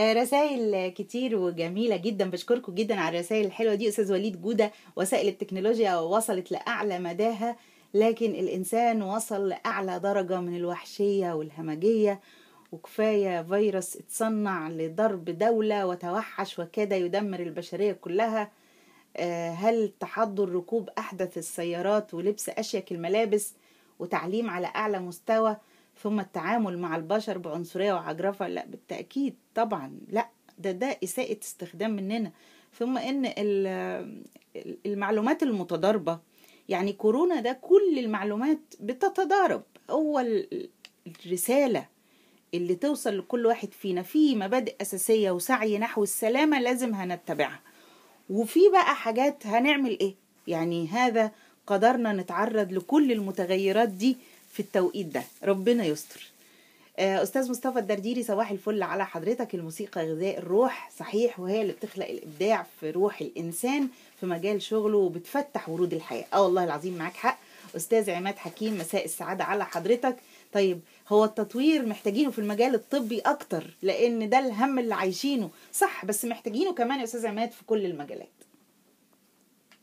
آه، رسائل كتير وجميله جدا بشكركم جدا على الرسائل الحلوه دي استاذ وليد جوده وسائل التكنولوجيا وصلت لاعلى مداها لكن الانسان وصل لاعلى درجه من الوحشيه والهمجيه وكفايه فيروس اتصنع لضرب دوله وتوحش وكاد يدمر البشريه كلها آه، هل تحضر ركوب احدث السيارات ولبس اشيك الملابس وتعليم على اعلى مستوى ثم التعامل مع البشر بعنصرية وعجرفة لا بالتأكيد طبعا لا ده ده إساءة استخدام مننا ثم إن المعلومات المتضاربة يعني كورونا ده كل المعلومات بتتضارب هو الرسالة اللي توصل لكل واحد فينا في مبادئ أساسية وسعي نحو السلامة لازم هنتبعها وفي بقى حاجات هنعمل إيه يعني هذا قدرنا نتعرض لكل المتغيرات دي في التوقيت ده ربنا يستر آه، استاذ مصطفى الدرديري صباح الفل على حضرتك الموسيقى غذاء الروح صحيح وهي اللي بتخلق الابداع في روح الانسان في مجال شغله وبتفتح ورود الحياه اه والله العظيم معاك حق استاذ عماد حكيم مساء السعاده على حضرتك طيب هو التطوير محتاجينه في المجال الطبي اكتر لان ده الهم اللي عايشينه صح بس محتاجينه كمان يا استاذ عماد في كل المجالات